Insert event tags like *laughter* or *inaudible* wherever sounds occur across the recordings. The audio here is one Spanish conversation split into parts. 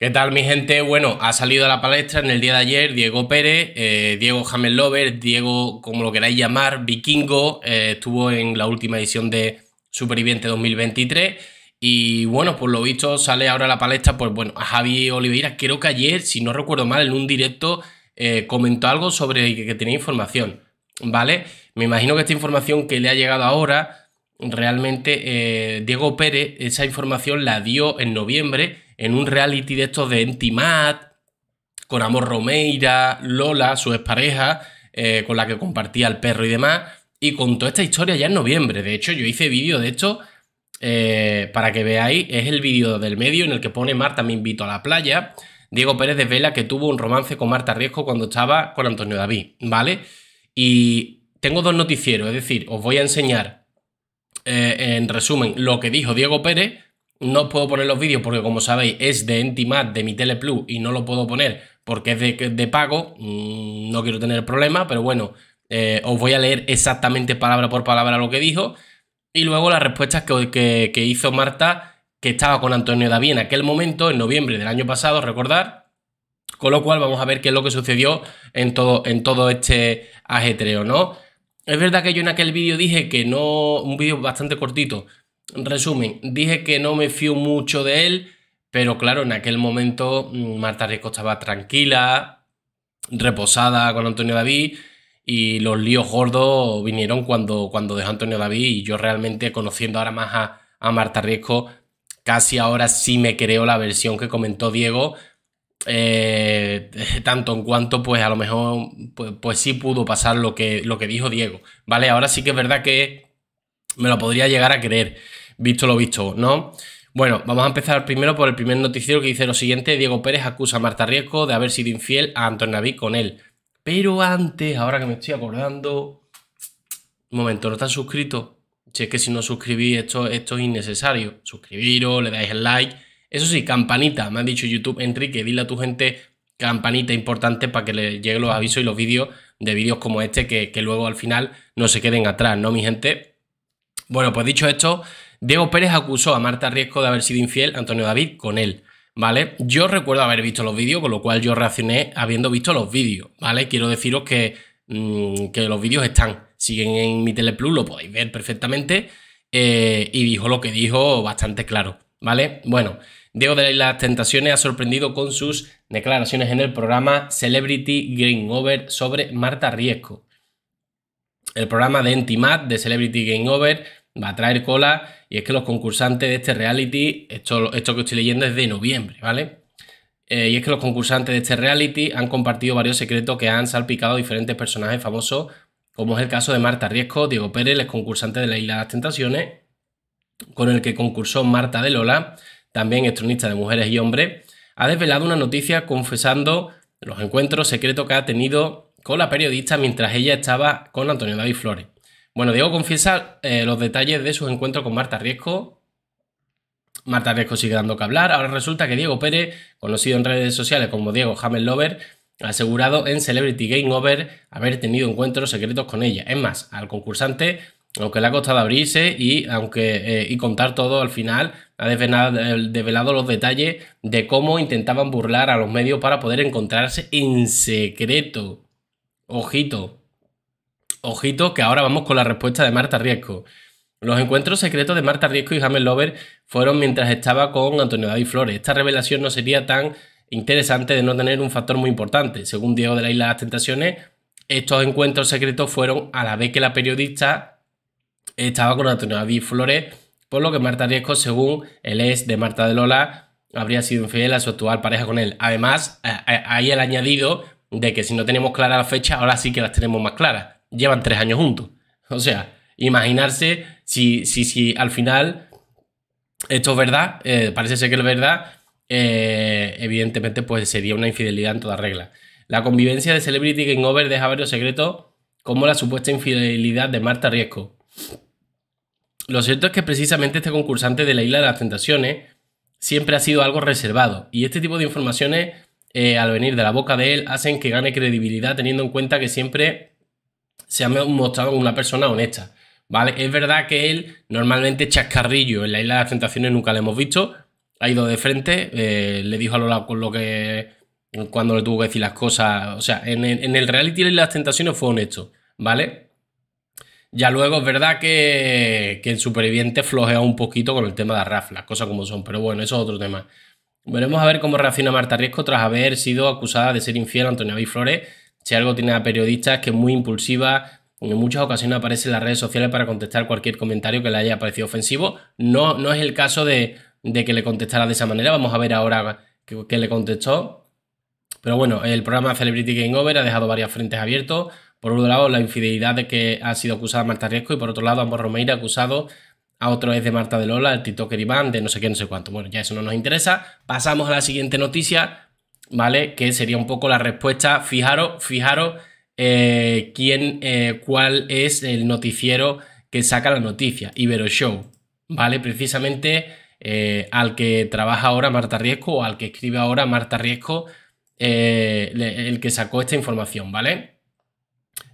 ¿Qué tal mi gente? Bueno, ha salido a la palestra en el día de ayer Diego Pérez, eh, Diego Diego Lover, Diego, como lo queráis llamar, vikingo, eh, estuvo en la última edición de Superviviente 2023 y bueno, por lo visto sale ahora a la palestra, pues bueno, a Javi Oliveira, creo que ayer, si no recuerdo mal, en un directo eh, comentó algo sobre que, que tenía información, ¿vale? Me imagino que esta información que le ha llegado ahora, realmente Diego Pérez, esa información la dio en noviembre, en un reality de estos de Entimat, con Amor Romeira, Lola, su expareja, eh, con la que compartía el perro y demás, y contó esta historia ya en noviembre. De hecho, yo hice vídeo de esto eh, para que veáis, es el vídeo del medio en el que pone Marta me invito a la playa. Diego Pérez de Vela, que tuvo un romance con Marta Riesco cuando estaba con Antonio David, ¿vale? Y tengo dos noticieros, es decir, os voy a enseñar eh, en resumen lo que dijo Diego Pérez, no os puedo poner los vídeos porque, como sabéis, es de Entimat, de mi Teleplus, y no lo puedo poner porque es de, pago. Mm, no quiero tener problema, pero bueno, eh, os voy a leer exactamente palabra por palabra lo que dijo. Y luego las respuestas que, hizo Marta, que estaba con Antonio David en aquel momento, en noviembre del año pasado, recordar. Con lo cual vamos a ver qué es lo que sucedió en todo, en todo este ajetreo, ¿no? Es verdad que yo en aquel vídeo dije que no, un vídeo bastante cortito, Resumen, dije que no me fío mucho de él, pero claro, en aquel momento mm, Marta Riesco estaba tranquila, reposada con Antonio David y los líos gordos vinieron cuando, cuando dejó Antonio David y yo realmente conociendo ahora más a, Marta Riesco, casi ahora sí me creo la versión que comentó Diego, eh, *laughs* tanto en cuanto pues a lo mejor pues, pues, sí pudo pasar lo que, lo que dijo Diego, ¿vale? Ahora sí que es verdad que me lo podría llegar a creer, visto lo visto, ¿no? Bueno, vamos a empezar primero por el primer noticiero que dice lo siguiente. Diego Pérez acusa a Marta Riesco de haber sido infiel a Anton Naví con él. Pero antes, ahora que me estoy acordando... Un momento, ¿no estás suscrito? Si es que si no suscribís, esto, esto es innecesario. Suscribiros, le dais el like. Eso sí, campanita. Me ha dicho YouTube, Enrique, dile a tu gente campanita importante para que le lleguen los avisos y los vídeos de vídeos como este que, que luego al final no se queden atrás, ¿no, mi gente? Bueno, pues dicho esto, Diego Pérez acusó a Marta Riesco de haber sido infiel a Antonio David con él, ¿vale? Yo recuerdo haber visto los vídeos, con lo cual yo reaccioné habiendo visto los vídeos, ¿vale? Quiero deciros que, mm, que los vídeos están, siguen en mi Teleplus, lo podéis ver perfectamente, eh, y dijo lo que dijo bastante claro, ¿vale? Bueno, Diego de las Tentaciones ha sorprendido con sus declaraciones en el programa Celebrity Green Over sobre Marta Riesco. El programa de Entimat de Celebrity Game Over va a traer cola y es que los concursantes de este reality, esto, que estoy leyendo es de noviembre, ¿vale? Eh, y es que los concursantes de este reality han compartido varios secretos que han salpicado diferentes personajes famosos, como es el caso de Marta Riesco, Diego Pérez, el concursante de la Isla de las Tentaciones, con el que concursó Marta de Lola, también estronista de mujeres y hombres, ha desvelado una noticia confesando los encuentros secretos que ha tenido con la periodista mientras ella estaba con Antonio David Flores. Bueno, Diego confiesa eh, los detalles de sus encuentros con Marta Riesco. Marta Riesco sigue dando que hablar. Ahora resulta que Diego Pérez, conocido en redes sociales como Diego Hamel Lover, ha asegurado en Celebrity Game Over haber tenido encuentros secretos con ella. Es más, al concursante aunque le ha costado abrirse y aunque eh, y contar todo al final ha develado eh, desvelado, los detalles de cómo intentaban burlar a los medios para poder encontrarse en secreto Ojito. Ojito que ahora vamos con la respuesta de Marta Riesco. Los encuentros secretos de Marta Riesco y James Lover fueron mientras estaba con Antonio David Flores. Esta revelación no sería tan interesante de no tener un factor muy importante. Según Diego de la Isla de las Tentaciones, estos encuentros secretos fueron a la vez que la periodista estaba con Antonio David Flores, por lo que Marta Riesco, según el ex de Marta de Lola, habría sido infiel a su actual pareja con él. Además, eh, eh, ahí el añadido de que si no tenemos clara la fecha, ahora sí que las tenemos más claras. Llevan tres años juntos. O sea, imaginarse si, si, si al final esto es verdad, eh, parece ser que es verdad, eh, evidentemente pues sería una infidelidad en toda regla. La convivencia de Celebrity Game Over deja varios secretos, como la supuesta infidelidad de Marta Riesco. Lo cierto es que precisamente este concursante de la Isla de las Tentaciones siempre ha sido algo reservado, y este tipo de informaciones eh, al venir de la boca de él hacen que gane credibilidad teniendo en cuenta que siempre se ha mostrado una persona honesta. ¿Vale? Es verdad que él normalmente chascarrillo en la isla de las tentaciones nunca le hemos visto. Ha ido de frente, eh, le dijo a Lola con lo que. cuando le tuvo que decir las cosas. O sea, en, el reality de las tentaciones fue honesto, ¿vale? Ya luego es verdad que, el superviviente flojea un poquito con el tema de Rafa, las cosas como son, pero bueno, eso es otro tema. Veremos a ver cómo reacciona Marta Riesco tras haber sido acusada de ser infiel a Antonio Biflores. Flores. Si algo tiene a periodistas que es muy impulsiva, en muchas ocasiones aparece en las redes sociales para contestar cualquier comentario que le haya parecido ofensivo. No, no es el caso de, que le contestara de esa manera. Vamos a ver ahora qué, le contestó. Pero bueno, el programa Celebrity Game Over ha dejado varias frentes abiertos. Por un lado, la infidelidad de que ha sido acusada Marta Riesco y por otro lado, Ambos Romeira acusado a otro es de Marta de Lola, el TikToker Iván, de no sé qué, no sé cuánto. Bueno, ya eso no nos interesa. Pasamos a la siguiente noticia, ¿vale? Que sería un poco la respuesta. Fijaros, fijaros eh, quién, eh, cuál es el noticiero que saca la noticia, Ibero Show, ¿vale? Precisamente eh, al que trabaja ahora Marta Riesco o al que escribe ahora Marta Riesco, el que sacó esta información, ¿vale?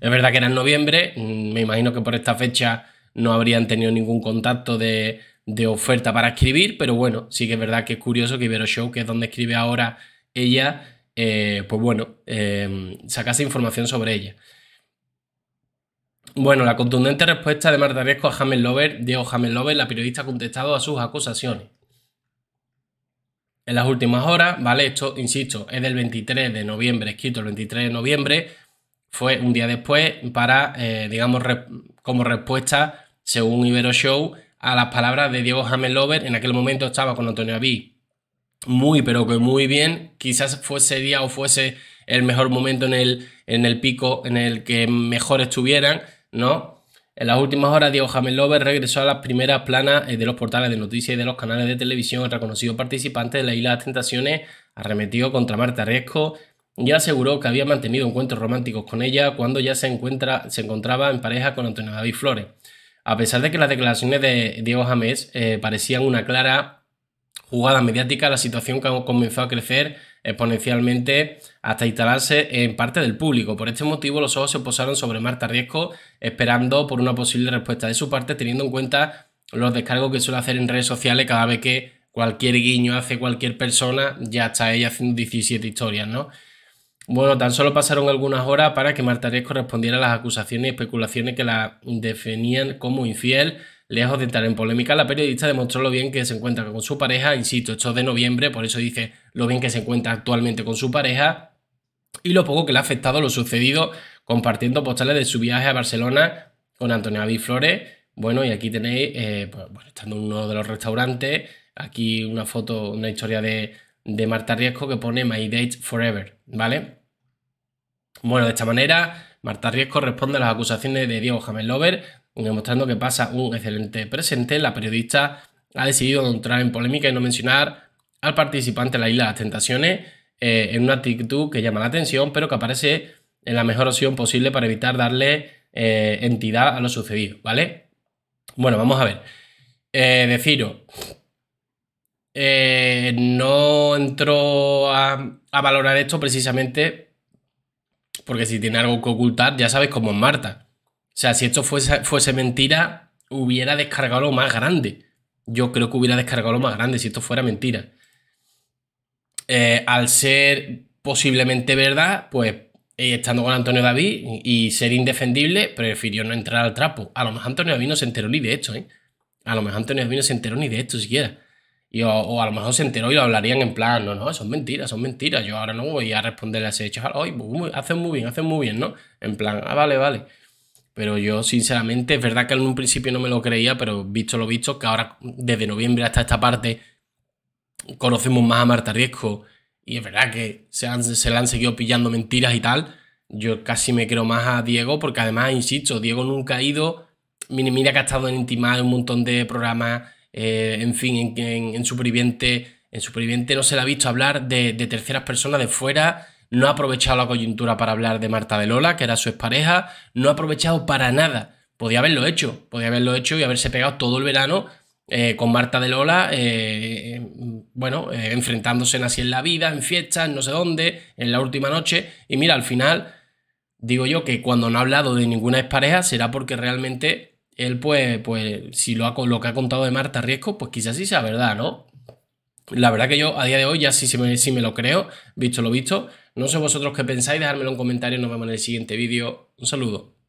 Es verdad que era en noviembre, mm, me imagino que por esta fecha no habrían tenido ningún contacto de, de oferta para escribir, pero bueno, sí que es verdad que es curioso que Ibero Show, que es donde escribe ahora ella, eh, pues bueno, em, sacase información sobre ella. Bueno, la contundente respuesta de Marta Riesco a James Lover, Diego James Lover, la periodista ha contestado a sus acusaciones. En las últimas horas, ¿vale? Esto, insisto, es del 23 de noviembre, escrito el 23 de noviembre, fue un día después para, eh, digamos, como respuesta, según Ibero Show, a las palabras de Diego Hamelover. En aquel momento estaba con Antonio Abí muy, pero que muy bien. Quizás fuese día o fuese el mejor momento en el, en el pico en el que mejor estuvieran, ¿no? En las últimas horas, Diego Hamelover regresó a las primeras planas eh, de los portales de noticias y de los canales de televisión, el reconocido participante de la Isla de las Tentaciones, arremetido contra Marta Resco, ya aseguró que había mantenido encuentros románticos con ella cuando ya se, encuentra, se encontraba en pareja con Antonio David Flores. A pesar de que las declaraciones de Diego James eh, parecían una clara jugada mediática, la situación comenzó a crecer exponencialmente hasta instalarse en parte del público. Por este motivo, los ojos se posaron sobre Marta Riesco, esperando por una posible respuesta de su parte, teniendo en cuenta los descargos que suele hacer en redes sociales cada vez que cualquier guiño hace cualquier persona, ya está ella haciendo 17 historias, ¿no? Bueno, tan solo pasaron algunas horas para que Marta Riesco correspondiera a las acusaciones y especulaciones que la definían como infiel. Lejos de entrar en polémica, la periodista demostró lo bien que se encuentra con su pareja, insisto, esto es de noviembre, por eso dice lo bien que se encuentra actualmente con su pareja y lo poco que le ha afectado lo sucedido compartiendo postales de su viaje a Barcelona con Antonio Avi Flores. Bueno, y aquí tenéis, eh, pues, estando en uno de los restaurantes, aquí una foto, una historia de, de Marta Riesco que pone My Date Forever, ¿vale? Bueno, de esta manera, Marta Riesco responde a las acusaciones de Diego Lover, demostrando que pasa un excelente presente. La periodista ha decidido no entrar en polémica y no mencionar al participante de la Isla de las Tentaciones eh, en una actitud que llama la atención, pero que aparece en la mejor opción posible para evitar darle eh, entidad a lo sucedido, ¿vale? Bueno, vamos a ver. Eh, deciros, eh, no entro a, a valorar esto precisamente porque si tiene algo que ocultar, ya sabes cómo es Marta. O sea, si esto fuese, fuese mentira, hubiera descargado lo más grande. Yo creo que hubiera descargado lo más grande si esto fuera mentira. Eh, al ser posiblemente verdad, pues eh, estando con Antonio David y ser indefendible, prefirió no entrar al trapo. A lo mejor Antonio David no se enteró ni de esto, ¿eh? A lo mejor Antonio David no se enteró ni de esto siquiera. Y o, a lo mejor se enteró y lo hablarían en plan, no, no, son mentiras, son mentiras. Yo ahora no voy a responderle a ese hecho. Hoy hacen muy bien, hacen muy bien, ¿no? En plan, ah, vale, vale. Pero yo, sinceramente, es verdad que en un principio no me lo creía, pero visto lo visto, que ahora desde noviembre hasta esta parte conocemos más a Marta Riesco y es verdad que se, se le han seguido pillando mentiras y tal. Yo casi me creo más a Diego, porque además, insisto, Diego nunca ha ido. Mira que ha estado en Intimado, un montón de programas eh, en fin, en, en, Superviviente. En no se le ha visto hablar de, terceras personas de fuera. No ha aprovechado la coyuntura para hablar de Marta de Lola, que era su expareja. No ha aprovechado para nada. Podía haberlo hecho, podía haberlo hecho y haberse pegado todo el verano eh, con Marta de Lola, eh, bueno, enfrentándose en así en la vida, en fiestas, no sé dónde, en la última noche. Y mira, al final, digo yo que cuando no ha hablado de ninguna expareja será porque realmente él pues, pues si lo, ha, lo que ha contado de Marta Riesco, pues quizás sí sea verdad, ¿no? La verdad que yo a día de hoy ya sí, me, lo creo, visto lo visto. No sé vosotros qué pensáis, dejármelo en comentarios, nos vemos en el siguiente vídeo. Un saludo.